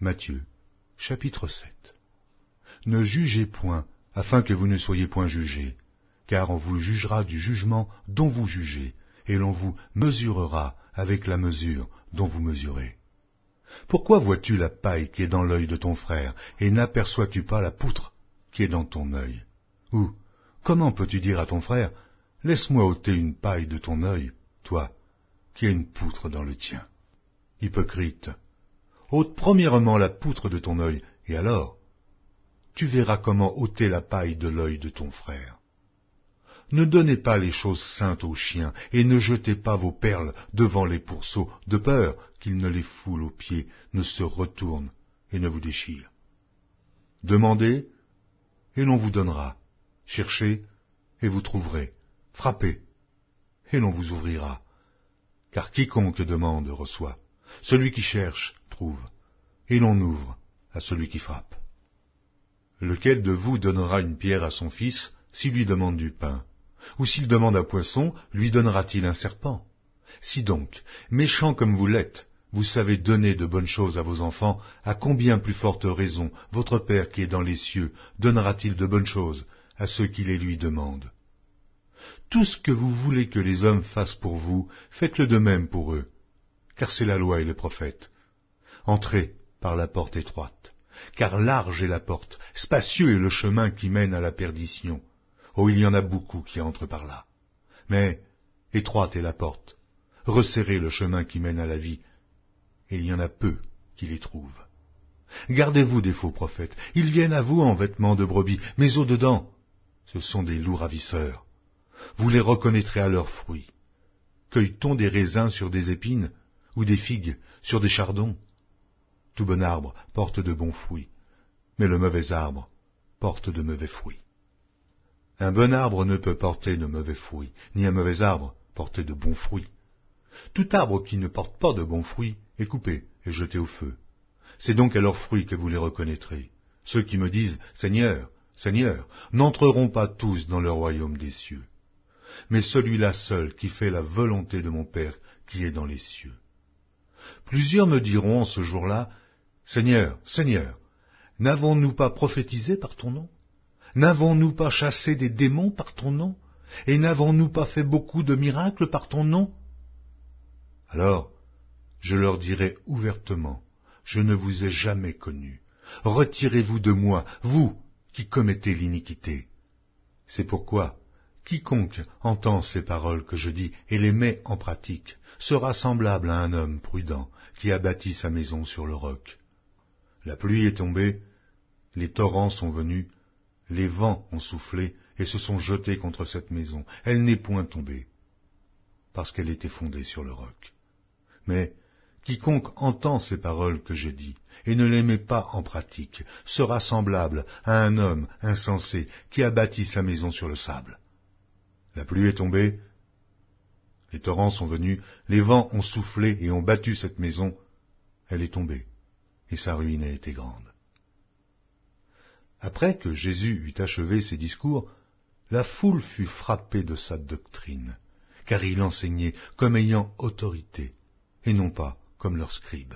Matthieu chapitre 7 Ne jugez point, afin que vous ne soyez point jugés, car on vous jugera du jugement dont vous jugez, et l'on vous mesurera avec la mesure dont vous mesurez. Pourquoi vois-tu la paille qui est dans l'œil de ton frère, et n'aperçois-tu pas la poutre qui est dans ton œil Ou comment peux-tu dire à ton frère, Laisse-moi ôter une paille de ton œil, toi, qui as une poutre dans le tien Hypocrite, ôte premièrement la poutre de ton œil, et alors tu verras comment ôter la paille de l'œil de ton frère. Ne donnez pas les choses saintes aux chiens, et ne jetez pas vos perles devant les pourceaux, de peur qu'ils ne les foulent aux pieds, ne se retournent et ne vous déchirent. Demandez, et l'on vous donnera. Cherchez, et vous trouverez. Frappez, et l'on vous ouvrira. Car quiconque demande reçoit. Celui qui cherche et l'on ouvre à celui qui frappe. Lequel de vous donnera une pierre à son fils s'il lui demande du pain Ou s'il demande un poisson, lui donnera-t-il un serpent Si donc, méchant comme vous l'êtes, vous savez donner de bonnes choses à vos enfants, à combien plus forte raison votre Père qui est dans les cieux donnera-t-il de bonnes choses à ceux qui les lui demandent Tout ce que vous voulez que les hommes fassent pour vous, faites-le de même pour eux, car c'est la loi et les prophètes. Entrez par la porte étroite, car large est la porte, spacieux est le chemin qui mène à la perdition. Oh, il y en a beaucoup qui entrent par là. Mais étroite est la porte, resserrez le chemin qui mène à la vie, et il y en a peu qui les trouvent. Gardez-vous des faux prophètes, ils viennent à vous en vêtements de brebis, mais au-dedans, ce sont des loups ravisseurs. Vous les reconnaîtrez à leurs fruits. Cueille-t-on des raisins sur des épines, ou des figues sur des chardons tout bon arbre porte de bons fruits, mais le mauvais arbre porte de mauvais fruits. Un bon arbre ne peut porter de mauvais fruits, ni un mauvais arbre porter de bons fruits. Tout arbre qui ne porte pas de bons fruits est coupé et jeté au feu. C'est donc à leurs fruits que vous les reconnaîtrez. Ceux qui me disent Seigneur, Seigneur, n'entreront pas tous dans le royaume des cieux, mais celui-là seul qui fait la volonté de mon Père qui est dans les cieux. Plusieurs me diront en ce jour-là, Seigneur, Seigneur, n'avons-nous pas prophétisé par ton nom N'avons-nous pas chassé des démons par ton nom Et n'avons-nous pas fait beaucoup de miracles par ton nom Alors, je leur dirai ouvertement, je ne vous ai jamais connu. Retirez-vous de moi, vous qui commettez l'iniquité. C'est pourquoi quiconque entend ces paroles que je dis et les met en pratique sera semblable à un homme prudent qui a bâti sa maison sur le roc. La pluie est tombée, les torrents sont venus, les vents ont soufflé et se sont jetés contre cette maison. Elle n'est point tombée, parce qu'elle était fondée sur le roc. Mais quiconque entend ces paroles que j'ai dites et ne les met pas en pratique sera semblable à un homme insensé qui a bâti sa maison sur le sable. La pluie est tombée, les torrents sont venus, les vents ont soufflé et ont battu cette maison, elle est tombée et sa ruine a été grande. Après que Jésus eut achevé ses discours, la foule fut frappée de sa doctrine, car il enseignait comme ayant autorité, et non pas comme leurs scribes.